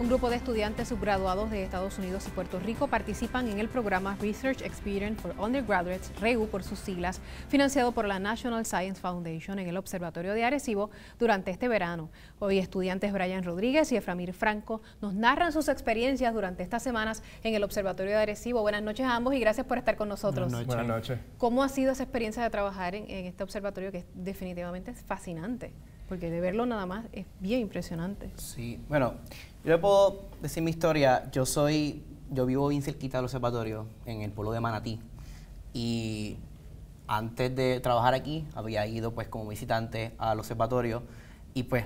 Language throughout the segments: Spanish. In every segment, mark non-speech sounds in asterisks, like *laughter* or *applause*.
Un grupo de estudiantes subgraduados de Estados Unidos y Puerto Rico participan en el programa Research Experience for Undergraduates, REU por sus siglas, financiado por la National Science Foundation en el Observatorio de Arecibo durante este verano. Hoy estudiantes Brian Rodríguez y Eframir Franco nos narran sus experiencias durante estas semanas en el Observatorio de Arecibo. Buenas noches a ambos y gracias por estar con nosotros. Buenas noches. ¿Cómo ha sido esa experiencia de trabajar en, en este observatorio que es definitivamente fascinante? porque de verlo nada más es bien impresionante. Sí, bueno, yo le puedo decir mi historia. Yo soy, yo vivo bien cerquita los observatorio, en el pueblo de Manatí. Y antes de trabajar aquí, había ido pues como visitante al observatorio y pues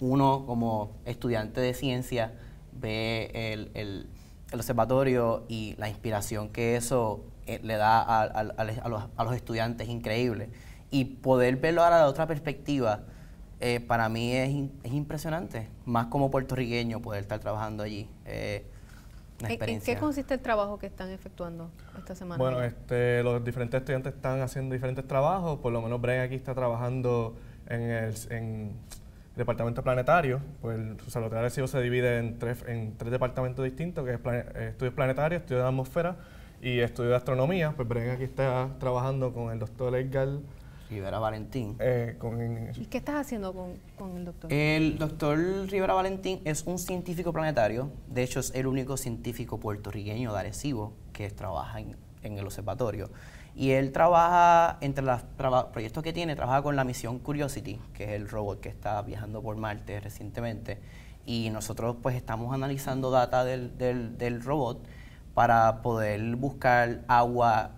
uno como estudiante de ciencia ve el, el, el observatorio y la inspiración que eso eh, le da a, los, a los, estudiantes increíble. Y poder verlo ahora de otra perspectiva, eh, para mí es, es, impresionante, más como puertorriqueño poder estar trabajando allí. Eh, ¿En qué consiste el trabajo que están efectuando esta semana? Bueno, este, los diferentes estudiantes están haciendo diferentes trabajos, por lo menos Bren aquí está trabajando en el, departamento planetario, pues el Observatorio del Cielo se divide en tres, departamentos distintos, que es eh, estudios planetarios, estudios de atmósfera y estudios de astronomía, pues Bren aquí está trabajando con el doctor Edgar Rivera Valentín. Eh, ¿Y qué estás haciendo con, el doctor? El doctor Rivera Valentín es un científico planetario, de hecho es el único científico puertorriqueño de Arecibo que trabaja en, el observatorio. Y él trabaja, entre los proyectos que tiene, trabaja con la misión Curiosity, que es el robot que está viajando por Marte recientemente. Y nosotros pues estamos analizando data del robot para poder buscar agua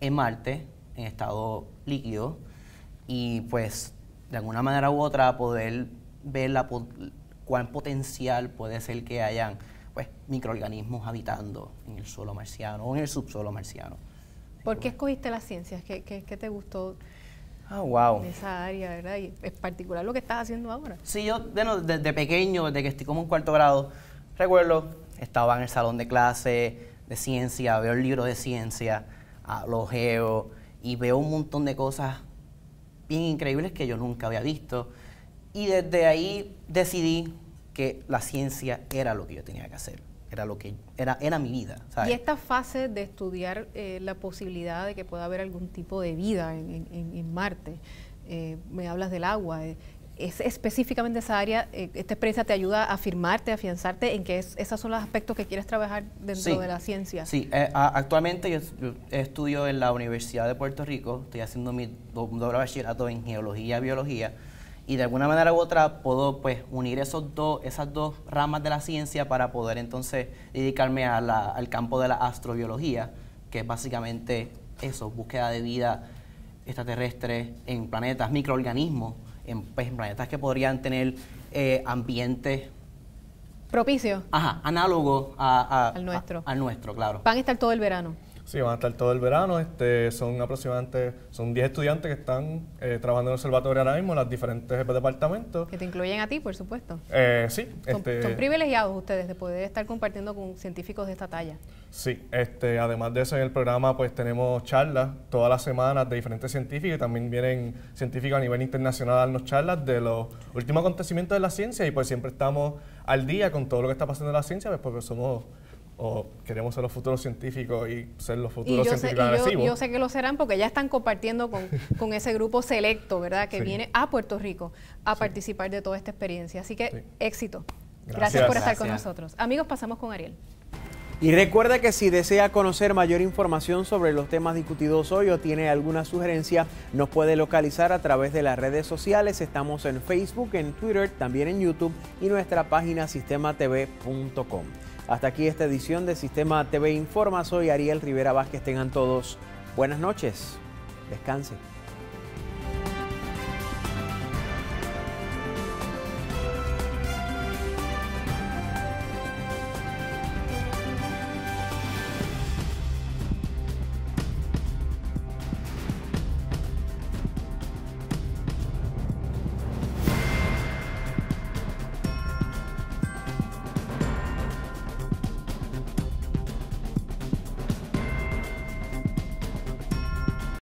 en Marte en estado líquido y pues de alguna manera u otra poder ver la, cuán potencial puede ser que hayan pues, microorganismos habitando en el suelo marciano o en el subsuelo marciano. ¿Por qué pues escogiste las ciencias? ¿Qué, qué, qué te gustó ah, wow. esa área, verdad? Y particular lo que estás haciendo ahora. Sí, yo bueno, desde pequeño, desde que estoy como en cuarto grado, recuerdo, estaba en el salón de clase de ciencia, veo el libro de ciencia, ah, lo geo y veo un montón de cosas bien increíbles que yo nunca había visto. Y desde ahí decidí que la ciencia era lo que yo tenía que hacer, era lo que era, era mi vida. Y esta fase de estudiar eh, la posibilidad de que pueda haber algún tipo de vida en, Marte, eh, me hablas del agua, eh, es específicamente esa área, eh, esta experiencia te ayuda a afirmarte, a afianzarte en que es, esos son los aspectos que quieres trabajar dentro de la ciencia. Sí, eh, actualmente yo, estudio en la Universidad de Puerto Rico, estoy haciendo mi doble bachillerato en geología y biología, y de alguna manera u otra puedo pues unir esos dos, esas dos ramas de la ciencia para poder entonces dedicarme al campo de la astrobiología, que es básicamente eso, búsqueda de vida extraterrestre en planetas, microorganismos, pues, en, planetas que podrían tener eh, ambientes propicios. Ajá, análogo a, al nuestro. al nuestro, claro. Van a estar todo el verano. Sí, van a estar todo el verano. Este, son aproximadamente, son 10 estudiantes que están eh, trabajando en el observatorio ahora mismo en los diferentes departamentos. Que te incluyen a ti, por supuesto. Eh, sí. Este son, privilegiados ustedes de poder estar compartiendo con científicos de esta talla. Sí, este, además de eso en el programa pues tenemos charlas todas las semanas de diferentes científicos también vienen científicos a nivel internacional a darnos charlas de los últimos acontecimientos de la ciencia y pues siempre estamos al día con todo lo que está pasando en la ciencia pues porque somos o queremos ser los futuros científicos y ser los futuros científicos Yo, sé que lo serán porque ya están compartiendo con, *laughs* ese grupo selecto, ¿verdad?, que viene a Puerto Rico a participar de toda esta experiencia. Así que éxito. Gracias, por estar con nosotros. Amigos, pasamos con Ariel. Y recuerda que si desea conocer mayor información sobre los temas discutidos hoy o tiene alguna sugerencia, nos puede localizar a través de las redes sociales. Estamos en Facebook, en Twitter, también en YouTube y nuestra página sistematv.com. Hasta aquí esta edición de Sistema TV Informa. Soy Ariel Rivera Vázquez. Tengan todos buenas noches. Descanse.